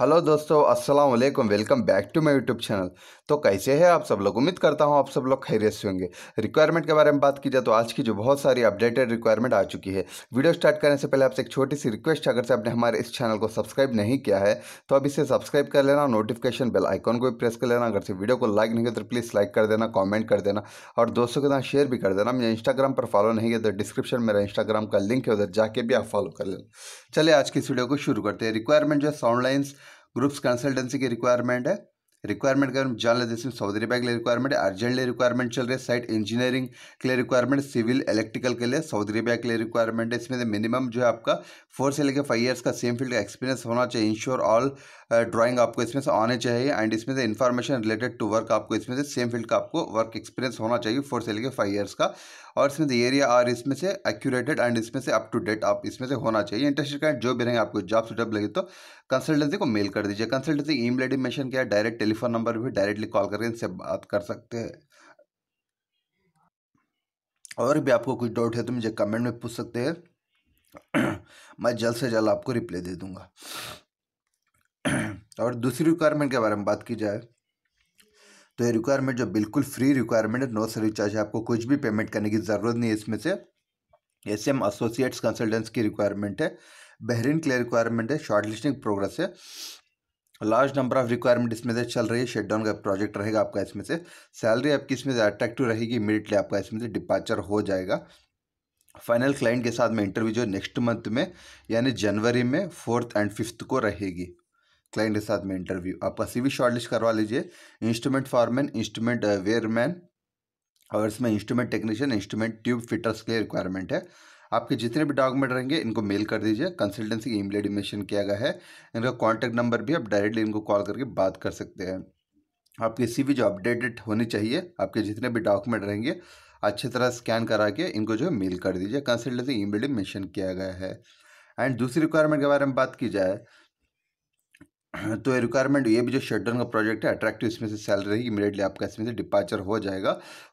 hello दोस्तों अस्सलाम वालेकुम welcome back to my YouTube channel तो कैसे हैं आप सब लोग उम्मीद करता हूं आप सब लोग खैरियत से होंगे रिक्वायरमेंट के बारे में बात की जाए तो आज की जो बहुत सारी अपडेटेड रिक्वायरमेंट आ चुकी है वीडियो स्टार्ट करने से पहले आपसे एक छोटी सी रिक्वेस्ट अगर से आपने हमारे इस चैनल को सब्सक्राइब नहीं किया है तो अब इसे सब्सक्राइब कर लेना नोटिफिकेशन बेल आइकॉन को भी प्रेस कर लेना अगर से वीडियो को लाइक नहीं किया तो प्लीज़ लाइक कर देना कॉमेंट कर देना और दोस्तों के साथ शेयर भी कर देना मेरे इंस्टाग्राम पर फॉलो नहीं किया तो डिस्क्रिप्शन मेरा इंस्टाग्राम का लिंक है उधर जाके भी आप फॉलो कर लेना चलिए आज की इस वीडियो को शुरू करते हैं रिक्वायरमेंट जो है साउंड लाइन्स ग्रुप्स कंसल्टेंसी की रिक्वायरमेंट है रिक्वायरमेंट का जान लेते हैं सऊदी अरबिया के लिए रिक्वायरमेंट है अर्जेंटली रिक्वायरमेंट चल रही है साइट इंजीनियरिंग के लिए रिक्वायरमेंट सिविल इलेक्ट्रिकल के लिए सऊदी अरबिया के लिए रिक्वायरमेंट है इसमें मिनिमम जो है आपका फोर से लेकर फाइव ईयर्स का सेम फील्ड का एक्सपीरियंस होना चाहिए इंश्योर ऑल ड्राइंग आपको इसमें से आने चाहिए एंड इसमें से इन्फॉर्मेशन रिलेटेड टू वर्क आपको इसमें से सेम फील्ड का आपको वर्क एक्सपीरियंस होना चाहिए फोर से लेकर फाइव ईयर्स का और इसमें से एरिया आर इसमें से एक्यूरेटेड एंड इसमें से अप टू डेट आप इसमें से होना चाहिए इंटरेस्टेड कैंड जो भी रहेंगे आपको जॉब सुटेबल लगे तो कंसल्टेंसी को मेल कर दीजिए consultancy mail I D mention किया डायरेक्ट टेलीफोन नंबर भी डायरेक्टली कॉल करके इनसे बात कर सकते हैं और भी आपको कुछ डाउट है तो मुझे कमेंट में पूछ सकते हैं मैं जल्द से जल्द आपको रिप्लाई दे दूंगा और दूसरी रिक्वायरमेंट के बारे में बात की जाए तो ये रिक्वायरमेंट जो बिल्कुल फ्री रिक्वायरमेंट है नो सर्विस चार्ज आपको कुछ भी पेमेंट करने की ज़रूरत नहीं है इसमें से एस एम एसोसिएट्स कंसल्टेंट्स की रिक्वायरमेंट है बहरीन के लिए रिक्वायरमेंट है शॉर्ट लिस्टिंग प्रोग्रेस है लार्ज नंबर ऑफ रिक्वायरमेंट इसमें से चल रही है डाउन का प्रोजेक्ट रहेगा आपका इसमें से सैलरी आपकी इसमें से अट्रैक्टिव रहेगी इमीडिएटली आपका इसमें से डिपार्चर हो जाएगा फाइनल क्लाइंट के साथ में इंटरव्यू जो नेक्स्ट मंथ में यानी जनवरी में फोर्थ एंड फिफ्थ को रहेगी क्लाइंट के साथ में इंटरव्यू आपका सीवी शॉर्टलिस्ट करवा लीजिए इंस्ट्रूमेंट फॉरमैन इंस्ट्रूमेंट वेयरमैन और इसमें instrument technician instrument tube fitters के लिए रिक्वायरमेंट है आपके जितने भी डॉक्यूमेंट रहेंगे इनको मेल कर दीजिए कंसल्टेंसी की ईमेल एडमिशन किया गया है इनका कॉन्टैक्ट नंबर भी आप डायरेक्टली इनको कॉल करके बात कर सकते हैं आपकी सी जो अपडेटेड होनी चाहिए आपके जितने भी डॉक्यूमेंट रहेंगे अच्छी तरह स्कैन करा के इनको जो है मेल कर दीजिए कंसल्टेंसी ई मेल मेंशन किया गया है एंड दूसरी रिक्वायरमेंट के बारे में बात की जाए तो ये रिक्वायरमेंट ये भी जो शटडाउन का प्रोजेक्ट है अट्रैक्टिव इसमें से सैलरी रहेगी इमीडिएटली आपका इसमें से डिपार्चर हो जाएगा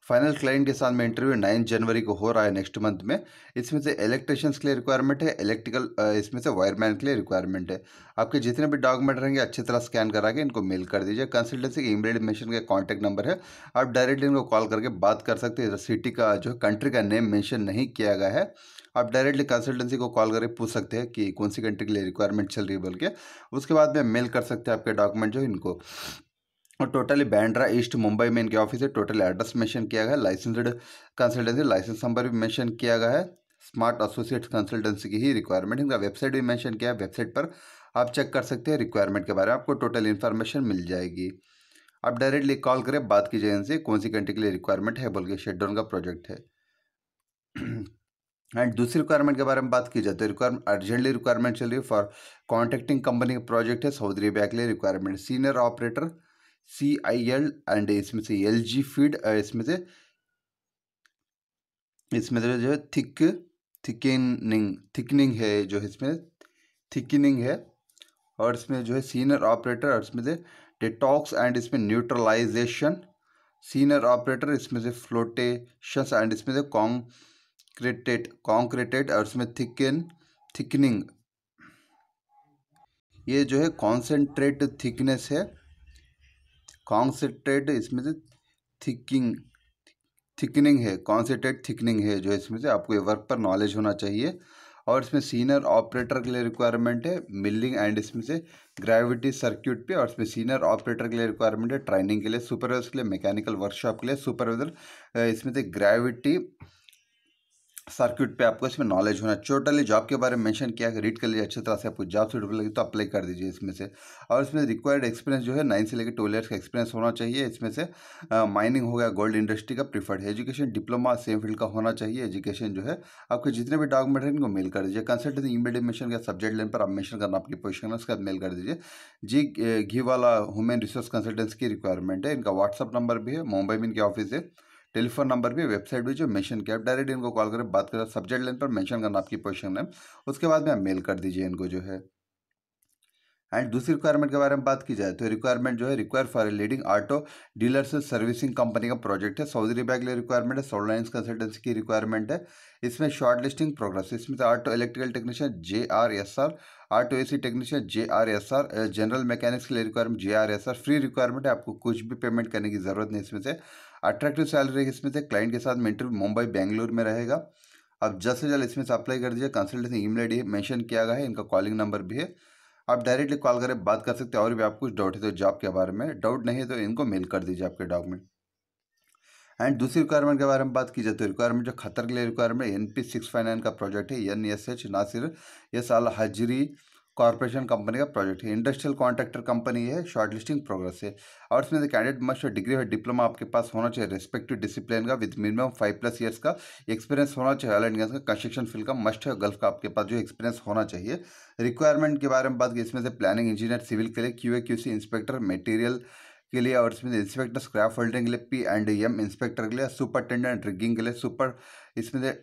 फाइनल क्लाइंट के साथ में इंटरव्यू नाइन जनवरी को हो रहा है नेक्स्ट मंथ में इसमें से इलेक्ट्रिशियंस के लिए रिक्वायरमेंट है इलेक्ट्रिकल इसमें से वायरमैन के लिए रिक्वायरमेंट है आपके जितने भी डॉक्यूमेंट रहेंगे अच्छी तरह स्कैन करा के इनको मेल कर दीजिए कंसल्टेंसी की इमीडिएट मेंशन का कॉन्टैक्ट नंबर है आप डायरेक्टली इनको कॉल करके बात कर सकते हैं सिटी का जो कंट्री का नेम मैंशन नहीं किया गया है आप डायरेक्टली कंसल्टेंसी को कॉल करके पूछ सकते हैं कि कौन सी कंट्री के लिए रिक्वायरमेंट चल रही है बोल के उसके बाद में मेल कर सकते हैं आपके डॉक्यूमेंट जो इनको और टोटली बैंड्रा ईस्ट मुंबई में इनके ऑफिस है टोटल एड्रेस मेंशन किया गया है लाइसेंसड कंसल्टेंसी लाइसेंस नंबर भी मेंशन किया गया है स्मार्ट एसोसिएट्स कंसल्टेंसी की ही रिक्वायरमेंट इनका वेबसाइट भी मेंशन किया है वेबसाइट पर आप चेक कर सकते हैं रिक्वायरमेंट के बारे में आपको टोटल इन्फॉर्मेशन मिल जाएगी आप डायरेक्टली कॉल करें बात कीजिए इनसे कौन सी कंट्री के लिए रिक्वायरमेंट है बोल के शेडोन का प्रोजेक्ट है एंड दूसरी रिक्वायरमेंट के बारे में बात की जाए तो रिक्वायरमेंट अर्जेंटली रिक्वायरमेंट चल रही है फॉर कॉन्ट्रैक्टिंग कंपनी का प्रोजेक्ट है सऊदी अरेबिया के लिए requirement senior operator C I L and इसमें से एल जी फीड इसमें से इसमें से जो है थिक थिकनिंग थिकनिंग है जो इसमें थिकनिंग है और इसमें जो है सीनियर ऑपरेटर और इसमें से डिटॉक्स एंड इसमें न्यूट्रलाइजेशन सीनियर ऑपरेटर इसमें से फ्लोटेशंस एंड इसमें से कॉन्ग क्रेटेड कॉन्क्रेटेड और उसमें थिकन थिकनिंग ये जो है कॉन्सेंट्रेट थिकनेस है कॉन्सेंट्रेट इसमें से थिकिंग थिकनिंग है कॉन्सेंट्रेट थिकनिंग है जो इसमें से आपको ये वर्क पर नॉलेज होना चाहिए और इसमें सीनियर ऑपरेटर के लिए रिक्वायरमेंट है मिलिंग एंड इसमें से ग्रेविटी सर्क्यूट पे और इसमें सीनियर ऑपरेटर के लिए रिक्वायरमेंट है ट्रेनिंग के लिए सुपरवाइजर के लिए मैकेनिकल वर्कशॉप के लिए सुपरवाइजर इसमें से ग्रेविटी सर्किट पे आपको इसमें नॉलेज होना टोटली जॉब के बारे में मेंशन किया है रीड कर लीजिए अच्छी तरह से आपको जॉब से लगी तो अप्लाई कर दीजिए इसमें से और इसमें रिक्वायर्ड एक्सपीरियंस जो है नाइन से लेकर ट्वेल्व ईयर्स का एक्सपीरियंस होना चाहिए इसमें से माइनिंग हो गया गोल्ड इंडस्ट्री का प्रीफर्ड है एजुकेशन डिप्लोमा सेम फील्ड का होना चाहिए एजुकेशन जो है आपके जितने भी डॉक्यूमेंट हैं इनको मेल कर दीजिए कंसल्टेंसी ईमेल का सब्जेक्ट लेन पर आप मेशन करना आपकी पोजिशन है उसके बाद मेल कर दीजिए जी घी वाला ह्यूमन रिसोर्स कंसल्टेंस की रिक्वायरमेंट है इनका व्हाट्सअप नंबर भी है मुंबई में इनके ऑफिस है टेलीफोन नंबर भी वेबसाइट भी जो मेंशन किया आप डायरेक्ट इनको कॉल करके बात करें सब्जेक्ट लाइन पर मेंशन करना आपकी पोजिशन नेम उसके बाद में आप मेल कर दीजिए इनको जो है एंड दूसरी रिक्वायरमेंट के बारे में बात की जाए तो रिक्वायरमेंट जो है require for a leading auto dealer से सर्विसिंग कंपनी का प्रोजेक्ट है सऊदी अरबिया के लिए रिक्वायरमेंट है सोलाइंस कंसल्टेंसी की रिक्वायरमेंट है इसमें शॉर्ट लिस्टिंग प्रोग्रेस इसमें तो auto electrical technician J R S R auto A C technician J R S R general mechanics के लिए requirement J R S R free requirement है आपको कुछ भी पेमेंट करने की जरूरत नहीं इसमें से अट्रैक्टिव सैलरी इसमें से क्लाइंट के साथ इंटरव्यू मुंबई बेंगलुरु में रहेगा आप जल्द से जल्द इसमें से अप्लाई कर दीजिए कंसल्टेंसी ई मेल मेंशन किया गया है इनका कॉलिंग नंबर भी है आप डायरेक्टली कॉल करें बात कर सकते हैं और भी आप कुछ डाउट है तो जॉब के बारे में डाउट नहीं है तो इनको मेल कर दीजिए आपके डॉक्यूमेंट एंड दूसरी रिक्वायरमेंट के बारे में बात की जाए तो रिक्वायरमेंट जो खतर के लिए requirement N P six five nine का प्रोजेक्ट है एन एस एच नासिर ये साल हजरी कॉरपोरेशन कंपनी का प्रोजेक्ट है इंडस्ट्रियल कॉन्ट्रैक्टर कंपनी है शॉर्ट लिस्टिंग प्रोग्रेस है और इसमें कैंडिडेट मस्ट डिग्री और डिप्लोमा आपके पास होना चाहिए रेस्पेक्टिव डिसिप्लिन का with minimum five plus years का एक्सपीरियंस होना चाहिए ऑयल एंड गैस का कंस्ट्रक्शन फील्ड का मस्ट है गल्फ का आपके पास जो एक्सपीरियंस होना चाहिए रिक्वायरमेंट के बारे में बात की इसमें से प्लानिंग इंजीनियर सिविल के लिए Q A Q C inspector material के लिए और इसमें इंस्पेक्टर स्क्रैप होल्डिंग के लिए पी एंड एम इंस्पेक्टर के लिए सुपरटेंडेंट रिगिंग के लिए सुपर इसमें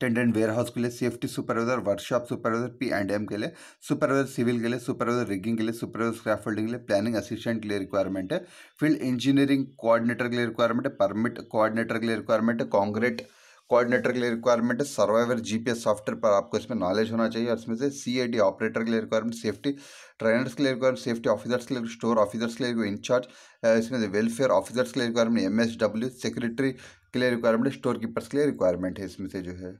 टेंडेंट वेयर हाउस के लिए safety supervisor workshop supervisor P and M के लिए सुपरवाइजर सिविल के लिए सुपरवाइजर रिगिंग के लिए सुपरवाइजर स्क्रैप फोल्डिंग के लिए प्लानिंग असिस्टेंट के लिए रिक्वायरमेंट है फील्ड इंजीनियरिंग कोऑर्डिनेटर के लिए रिक्वायरमेंट है परमिट कोऑर्डिनेटर के लिए रिक्वायरमेंट है कॉन्क्रीट कोऑर्डिनेटर के लिए रिक्वायरमेंट है सर्वाइवर जीपीएस सॉफ्टवेयर पर आपको इसमें नॉलेज होना चाहिए और इसमें से सीएडी ऑपरेटर के लिए रिक्वायरमेंट सेफ्टी ट्रेनर्स के लिए रिक्वायरमेंट सेफ्टी ऑफिसर्स के लिए स्टोर ऑफिसर्स के लिए इंचार्ज इसमें से वेलफेयर ऑफिसर्स के लिए रिक्वायरमेंट एमएसडब्ल्यू सेक्रेटरी के लिए रिक्वायरमेंट स्टोर कीपर्स के लिए रिक्वायरमेंट है इसमें से जो है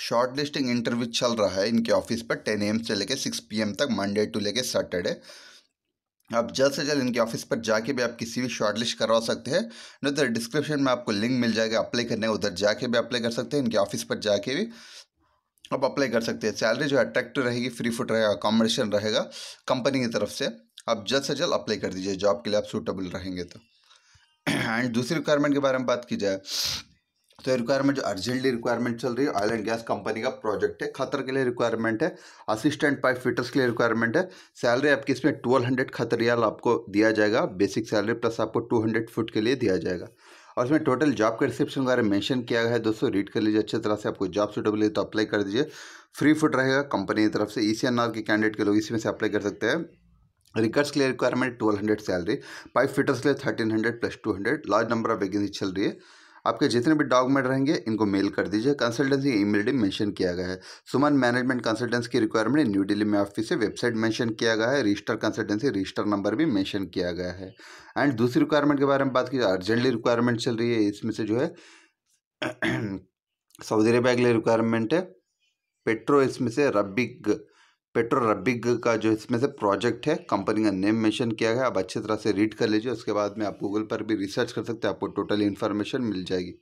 शॉर्ट लिस्टिंग इंटरव्यू चल रहा है इनके ऑफिस पर टेन एम से लेकर सिक्स पी तक मंडे टू लेकर सैटरडे आप जल्द से जल्द इनके ऑफिस पर जाके भी आप किसी भी शॉर्ट लिस्ट करवा सकते हैं न तो डिस्क्रिप्शन में आपको लिंक मिल जाएगा अप्लाई करने उधर जाके भी अप्लाई कर सकते हैं इनके ऑफिस पर जाके भी आप अप्लाई कर सकते हैं सैलरी जो है अट्रैक्टिव रहेगी फ्री फुट रहेगा अकोमोडेशन रहेगा कंपनी की तरफ से आप जल्द से जल्द अप्लाई कर दीजिए जॉब के लिए आप सूटेबल रहेंगे तो एंड दूसरी रिक्वायरमेंट के बारे में बात की जाए तो रिक्वायरमेंट जो अर्जेंटली रिक्वायरमेंट चल रही है ऑयल एंड गैस कंपनी का प्रोजेक्ट है खतर के लिए रिक्वायरमेंट है असिस्टेंट पाइप फिटर्स के लिए रिक्वायरमेंट है सैलरी आपकी इसमें ट्वेल्व हंड्रेड खतरियाल आपको दिया जाएगा बेसिक सैलरी प्लस आपको टू हंड्रेड फुट के लिए दिया जाएगा और इसमें टोटल जॉब का रिसेप्शन वगैरह मेंशन किया गया है दोस्तों रीड कर लीजिए अच्छे तरह से आपको जॉब सुटेबल है तो अप्लाई कर दीजिए फ्री फुट रहेगा कंपनी की तरफ से ई के कैंडिडेट के लोग इसमें से अप्लाई कर सकते हैं रिकर्स के लिए requirement twelve hundred salary pipe fitters के लिए thirteen hundred plus two hundred large number of vacancy चल रही है आपके जितने भी डॉक्यूमेंट रहेंगे इनको मेल कर दीजिए कंसल्टेंसी ईमेल डी मेंशन किया गया है सुमन मैनेजमेंट कंसल्टेंसी की रिक्वायरमेंट न्यू दिल्ली में ऑफिस से वेबसाइट मेंशन किया गया है रजिस्टर कंसल्टेंसी रजिस्टर नंबर भी मेंशन किया गया है एंड दूसरी रिक्वायरमेंट के बारे में बात की अर्जेंटली रिक्वायरमेंट चल रही है इसमें से जो है सऊदी अरेबिया के लिए रिक्वायरमेंट है पेट्रो इसमें से रबिक पेट्रो रबिग का जो इसमें से प्रोजेक्ट है कंपनी का नेम मेंशन किया है आप अच्छी तरह से रीड कर लीजिए उसके बाद में आप गूगल पर भी रिसर्च कर सकते हैं आपको टोटल इन्फॉर्मेशन मिल जाएगी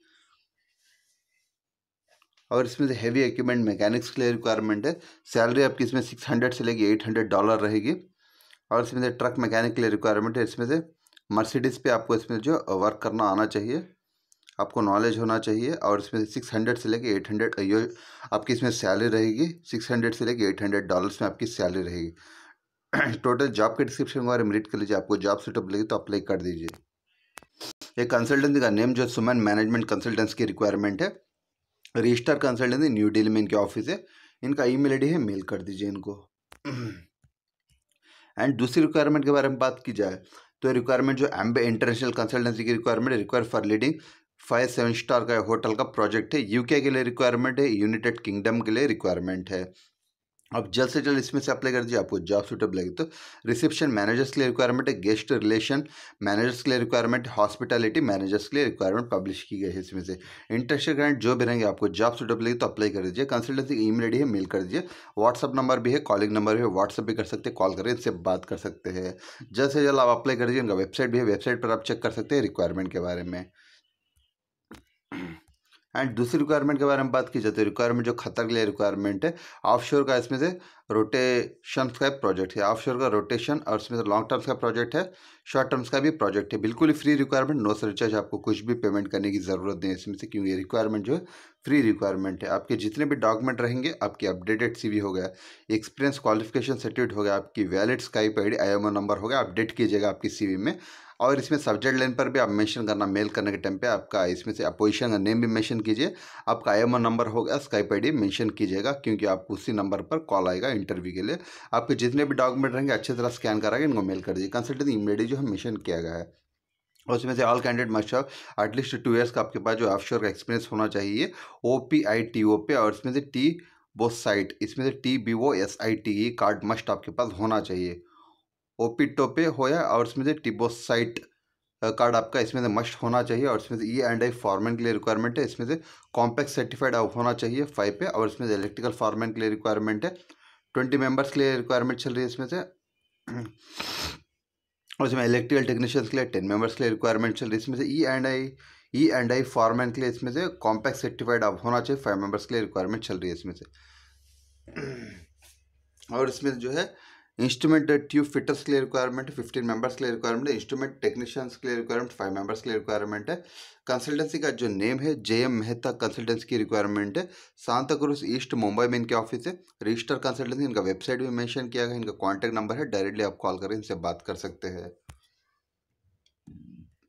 और इसमें से हैवी इक्विपमेंट मैकेनिक्स के लिए रिक्वायरमेंट है सैलरी आपकी इसमें सिक्स हंड्रेड से लेके एट हंड्रेड डॉलर रहेगी और इसमें से ट्रक मैकेनिक के लिए रिक्वायरमेंट है इसमें से मर्सिडीज़ पे आपको इसमें जो वर्क करना आना चाहिए आपको नॉलेज होना चाहिए और इसमें सिक्स हंड्रेड से लेके एट हंड्रेड यो आपकी इसमें सैलरी रहेगी सिक्स हंड्रेड से लेके एट हंड्रेड डॉलर्स में आपकी सैलरी रहेगी टोटल जॉब के डिस्क्रिप्शन के बारे में रीड कर लीजिए आपको जॉब सेटअप लगे तो अप्लाई कर दीजिए एक कंसल्टेंसी का नेम जो सुमन मैनेजमेंट कंसल्टेंसी की रिक्वायरमेंट है रजिस्टर कंसल्टेंसी न्यू डेली में इनके ऑफिस है इनका ई मेल है मेल कर दीजिए इनको एंड दूसरी रिक्वायरमेंट के बारे में बात की जाए तो रिक्वायरमेंट जो एम्बे इंटरनेशनल कंसल्टेंसी की requirement require for leading five seven star का होटल का प्रोजेक्ट है यूके के लिए रिक्वायरमेंट है यूनाइटेड किंगडम के लिए रिक्वायरमेंट है आप जल्द से जल्द इसमें से अप्लाई कर दीजिए आपको जॉब सूटेबल लगे तो रिसेप्शन मैनेजर्स के लिए रिक्वायरमेंट है गेस्ट रिलेशन मैनेजर्स के लिए रिक्वायरमेंट हॉस्पिटलिटी मैनेजर्स के लिए रिक्वायरमेंट पब्लिश की गई है इसमें से इंटरेस्ट ग्रांट जो भी रहेंगे आपको जॉब सूटेबल लगे तो अप्लाई कर दीजिए कंसल्टेंसी ई मेल आई है मेल कर दीजिए व्हाट्सअप नंबर भी है कॉलिंग नंबर भी है व्हाट्सअप भी कर सकते हैं कॉल करें इनसे बात कर सकते हैं जल्द से जल्द आप अप्लाई कर दीजिए उनका वेबसाइट भी है वेबसाइट पर आप चेक कर सकते हैं रिक्वायरमेंट के बारे में एंड दूसरी रिक्वायरमेंट के बारे में बात की जाती है रिक्वायरमेंट जो खतर के लिए रिक्वायरमेंट है ऑफशोर का इसमें से रोटेशन का प्रोजेक्ट है ऑफशोर का रोटेशन और इसमें से लॉन्ग टर्म्स का प्रोजेक्ट है शॉर्ट टर्म्स का भी प्रोजेक्ट है बिल्कुल free requirement no sir charge आपको कुछ भी पेमेंट करने की ज़रूरत नहीं है इसमें से क्योंकि रिक्वायरमेंट जो है फ्री रिक्वायरमेंट है आपके जितने भी डॉक्यूमेंट रहेंगे आपकी अपडेटेड सी हो गया एक्सपीरियंस क्वालिफिकेशन सर्टिफिकेट हो गया आपकी valid Skype I D number हो गया अपडेट कीजिएगा आपकी सी में और इसमें सब्जेक्ट लाइन पर भी आप मेंशन करना मेल करने के टाइम पे आपका इसमें से अपोजिशन का नेम भी मेंशन कीजिए आपका आई नंबर होगा स्काइप आई मेंशन कीजिएगा क्योंकि आप उसी नंबर पर कॉल आएगा इंटरव्यू के लिए आपके जितने भी डॉक्यूमेंट रहेंगे अच्छी तरह स्कैन करा इनको मेल कर दीजिए कंसल्टेंसी इमेडी जो है मेंशन किया गया है और उसमें से all candidate must have at least two years का आपके पास जो ऑफ का एक्सपीरियंस होना चाहिए O P I T O पे और इसमें से टी वो साइट इसमें से T B O S I T E card must आपके पास होना चाहिए ओपिटो पे हो या और इसमें से टिबोसाइट कार्ड आपका इसमें से मस्ट होना चाहिए और इसमें से ई एंड आई फॉर्मेट के लिए रिक्वायरमेंट है इसमें से कॉम्पैक्ट सर्टिफाइड होना चाहिए फाइव पे और इसमें से इलेक्ट्रिकल फॉर्मेट के लिए रिक्वायरमेंट है ट्वेंटी मेंबर्स के लिए रिक्वायरमेंट चल रही है इसमें से और इसमें इलेक्ट्रिकल टेक्नीशियंस के लिए टेन मेंबर्स के लिए रिक्वायरमेंट चल रही है इसमें से E and I E and I format के लिए इसमें से कॉम्पैक्ट सर्टिफाइड होना चाहिए फाइव मेंबर्स के लिए रिक्वायरमेंट चल रही है इसमें से और इसमें जो है इंस्ट्रूमेंट ट्यूब फिटर्स के लिए रिक्वायरमेंट फिफ्टीन मेंबर्स के लिए रिक्वायरमेंट है इंस्ट्रूमेंट टेक्नीशियंस के लिए रिक्वायरमेंट फाइव मेंबर्स के लिए रिक्वायरमेंट है कंसल्टेंसी का जो नेम है जे एम मेहता कंसल्टेंसी की रिक्वायरमेंट है सांता क्रूज ईस्ट मुंबई में इनके ऑफिस है रजिस्टर कंसल्टेंसी इनका वेबसाइट भी मैंशन किया गया इनका कॉन्टैक्ट नंबर है डायरेक्टली आप कॉल करें इनसे बात कर सकते हैं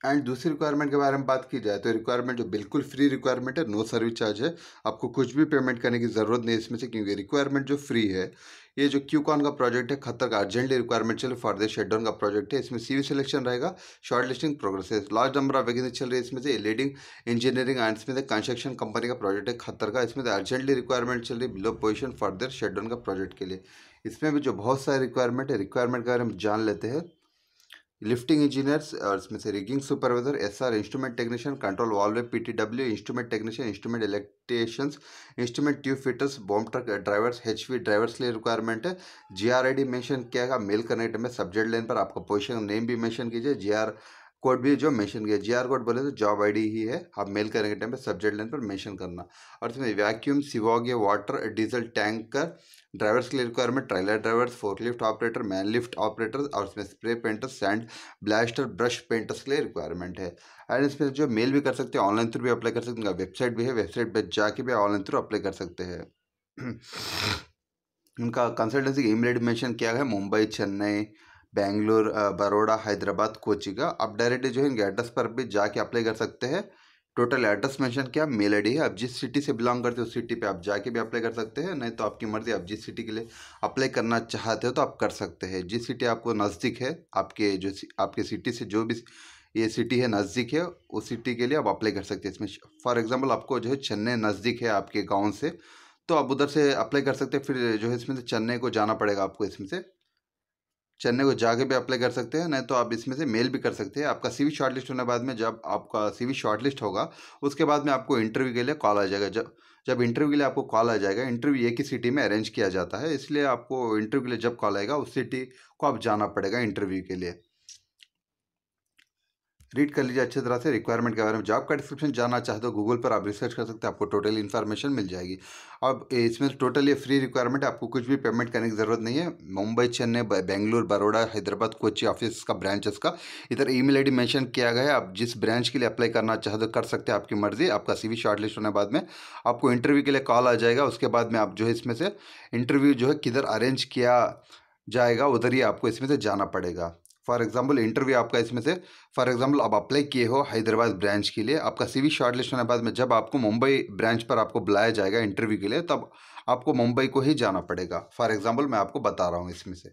एंड दूसरी रिक्वायरमेंट के बारे में बात की जाए तो रिक्वायरमेंट जो बिल्कुल फ्री रिक्वायरमेंट है नो सर्विस चार्ज है आपको कुछ भी पेमेंट करने की ज़रूरत नहीं इसमें से क्योंकि रिक्वायरमेंट जो फ्री है ये जो क्यू कॉन का प्रोजेक्ट है खतर का अर्जेंटली रिक्वायरमेंट चल रही फॉर द शेडाउन का प्रोजेक्ट है इसमें सीवी सिलेक्शन रहेगा शॉर्ट लिस्टिंग प्रोग्रेस है नंबर ऑफ वैकेंसी चल रही है इसमें से लीडिंग इंजीनियरिंग एंड इसमें से कंस्ट्रक्शन कंपनी का प्रोजेक्ट है खतर का इसमें से अर्जेंटली रिक्वायरमेंट चल रही है बिलो पोजिशन फॉर द का प्रोजेक्ट के लिए इसमें भी जो बहुत सारे रिक्वायरमेंट है रिक्वायरमेंट के बारे में जान लेते हैं लिफ्टिंग इंजीनियर्स और इसमें से rigging supervisor SR instrument technician control valve PTW instrument technician instrument electricians instrument tube fitters boom truck drivers HV drivers के लिए रिक्वायरमेंट है जीआरआईडी मेंशन किया गया मेल कनेक्ट में सब्जेक्ट लाइन पर आपका पोजीशन नेम भी मेंशन कीजिए जीआर कोड भी जो मेंशन किया जी आर कोड बोले तो जॉब आईडी ही है आप मेल करने के टाइम पर सब्जेक्ट लाइन पर मेंशन करना और इसमें वैक्यूम सिवॉग या वाटर डीजल टैंक ड्राइवर्स के लिए requirement trailer drivers forklift operator man lift operator और इसमें spray painters sand blaster brush painters के लिए रिक्वायरमेंट है एंड इसमें जो मेल भी कर सकते हैं ऑनलाइन थ्रू भी अप्लाई कर सकते हैं उनका वेबसाइट भी है वेबसाइट पर जाके भी ऑनलाइन थ्रू अप्लाई कर सकते हैं उनका कंसल्टेंसी इमीडिएट मेंशन किया है मुंबई चेन्नई बेंगलोर बड़ोड़ा हैदराबाद कोची का आप डायरेक्ट जो है इनके एड्रेस पर भी जाके अप्लाई कर सकते हैं टोटल एड्रेस मेंशन किया मेल आई है आप जिस सिटी से बिलोंग करते हो उस सिटी पे आप जाके भी अप्लाई कर सकते हैं नहीं तो आपकी मर्ज़ी आप जिस सिटी के लिए अप्लाई करना चाहते हो तो आप कर सकते हैं जिस सिटी आपको नज़दीक है आपके जो आपके सिटी से जो भी ये सिटी है नज़दीक है उस सिटी के लिए आप अप्लाई कर सकते हैं इसमें फॉर एग्जाम्पल आपको जो है चेन्नई नज़दीक है आपके गाँव से तो आप उधर से अप्लाई कर सकते हैं फिर जो है इसमें से चेन्नई को जाना पड़ेगा आपको इसमें से चेन्नई को जाके भी अप्लाई कर सकते हैं नहीं तो आप इसमें से मेल भी कर सकते हैं आपका सीवी शॉर्टलिस्ट होने के बाद में जब आपका सीवी शॉर्टलिस्ट होगा उसके बाद में आपको इंटरव्यू के लिए कॉल आ जाएगा जब जब इंटरव्यू के लिए आपको कॉल आ जाएगा इंटरव्यू एक ही सिटी में अरेंज किया जाता है इसलिए आपको इंटरव्यू के लिए जब कॉल आएगा उस सिटी को आप जाना पड़ेगा इंटरव्यू के लिए रीड कर लीजिए अच्छे तरह से रिक्वायरमेंट के बारे में जॉब का डिस्क्रिप्शन जानना चाहते हो गूगल पर आप रिसर्च कर सकते हैं आपको टोटल इन्फॉर्मेशन मिल जाएगी अब इसमें टोटल ये फ्री रिक्वायरमेंट आपको कुछ भी पेमेंट करने की ज़रूरत नहीं है मुंबई चेन्नई बेंगलुरु बड़ोड़ा हैदराबाद कोची ऑफिस का ब्रांच का इधर ई मेल आई किया गया है आप जिस ब्रांच के लिए अप्लाई करना चाहते हो कर सकते हैं आपकी मर्जी आपका सी शॉर्टलिस्ट होने बाद में आपको इंटरव्यू के लिए कॉल आ जाएगा उसके बाद में आप जो है इसमें से इंटरव्यू जो है किधर अरेंज किया जाएगा उधर ही आपको इसमें से जाना पड़ेगा फॉर एग्जाम्पल इंटरव्यू आपका इसमें से फॉर एग्जाम्पल आप अप्लाई किए हो हैदराबाद ब्रांच के लिए आपका सीवी शॉर्टलिस्ट होने के बाद में जब आपको मुंबई ब्रांच पर आपको बुलाया जाएगा इंटरव्यू के लिए तब आपको मुंबई को ही जाना पड़ेगा फॉर एग्जाम्पल मैं आपको बता रहा हूँ इसमें से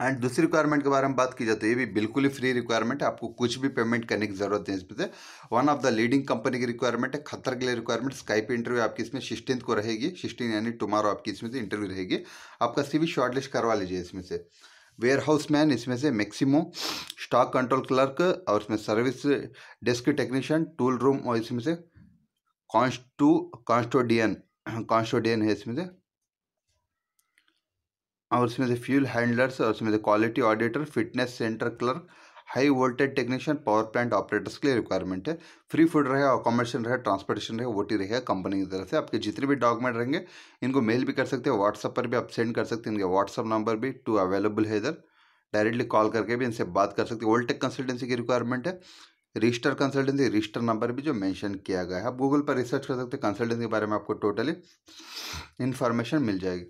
एंड दूसरी रिक्वायरमेंट के बारे में बात की जाए तो ये भी बिल्कुल ही फ्री रिक्वायरमेंट है आपको कुछ भी पेमेंट करने की जरूरत नहीं इसमें से one of the leading company की रिक्वायरमेंट है खतर के लिए रिक्वायरमेंट स्काइप इंटरव्यू आपकी इसमें सिक्सटीन को रहेगी सिक्सटीन यानी टुमारो आपकी इसमें से इंटरव्यू रहेगी आपका सी शॉर्टलिस्ट करवा लीजिए इसमें से वेयर हाउस मैन इसमें से मैक्सिमम स्टॉक कंट्रोल क्लर्क और इसमें service desk technician tool room और इसमें से कॉन्स्टू कॉन्स्टोडियन कॉन्स्टोडियन है इसमें से और उसमें से फ्यूल हैंडलर्स और उसमें से quality auditor fitness centre clerk high voltage technician power plant operators के लिए रिक्वायरमेंट है फ्री फूड रहेगा अकोमोडेशन रहे ट्रांसपोर्टेशन रहे वो टी रहेगा कंपनी की तरफ से आपके जितने भी डॉक्यूमेंट रहेंगे इनको मेल भी कर सकते हैं व्हाट्सअप पर भी आप सेंड कर सकते हैं इनके व्हाट्सअप नंबर भी टू अवेलेबल है इधर डायरेक्टली कॉल करके भी इनसे बात कर सकते हैं ओल्टेक कंसल्टेंसी की रिक्वायरमेंट है रजिस्टर कंसल्टेंसी रजिस्टर नंबर भी जो मेंशन किया गया है आप गूगल पर रिसर्च कर सकते हैं कंसल्टेंसी के बारे में आपको टोटली इन्फॉर्मेशन मिल जाएगी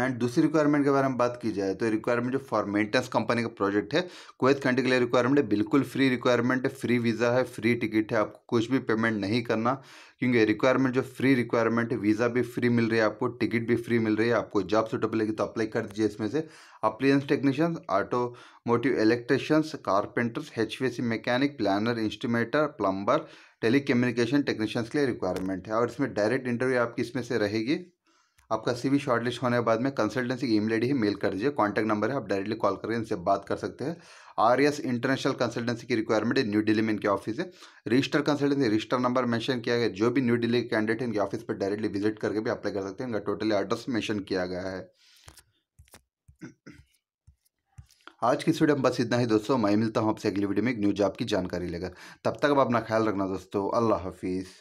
एंड दूसरी रिक्वायरमेंट के बारे में बात की जाए तो रिक्वायरमेंट जो फॉर मेंटेनेंस कंपनी का प्रोजेक्ट है कोवैत कंट्री के लिए रिक्वायरमेंट है बिल्कुल फ्री रिक्वायरमेंट है फ्री वीज़ा है फ्री टिकट है आपको कुछ भी पेमेंट नहीं करना क्योंकि रिक्वायरमेंट जो फ्री रिक्वायरमेंट है वीज़ा भी फ्री मिल रही है आपको टिकट भी फ्री मिल रही है आपको जॉब सुटेबल लगी तो अप्लाई कर दीजिए इसमें से appliance technicians automotive electricians carpenters H mechanic planner instrumentor plumber telecommunication technicians के लिए रिक्वायरमेंट है और इसमें डायरेक्ट इंटरव्यू आपकी इसमें से रहेगी आपका सी वी शॉर्टलिस्ट होने के बाद में कंसल्टेंसी की ईमेल ही मेल कर दीजिए कॉन्टैक्ट नंबर है आप डायरेक्टली कॉल करके इनसे बात कर सकते हैं आर एस इंटरनेशनल कंसल्टेंसी की रिक्वायरमेंट है न्यू दिल्ली में इनके ऑफिस है register consultancy register number mention किया गया जो भी न्यू दिल्ली के कैंडिडेट है इनके ऑफिस पर डायरेक्टली विजिट करके भी अप्लाई कर सकते हैं इनका टोटली एड्रेस मेंशन किया गया है आज की वीडियो में बस इतना ही दोस्तों मैं मिलता हूँ आपसे अगली वीडियो में एक न्यू जॉब की जानकारी लेकर तब तक अब अपना ख्याल रखना दोस्तों अल्लाह हाफिज़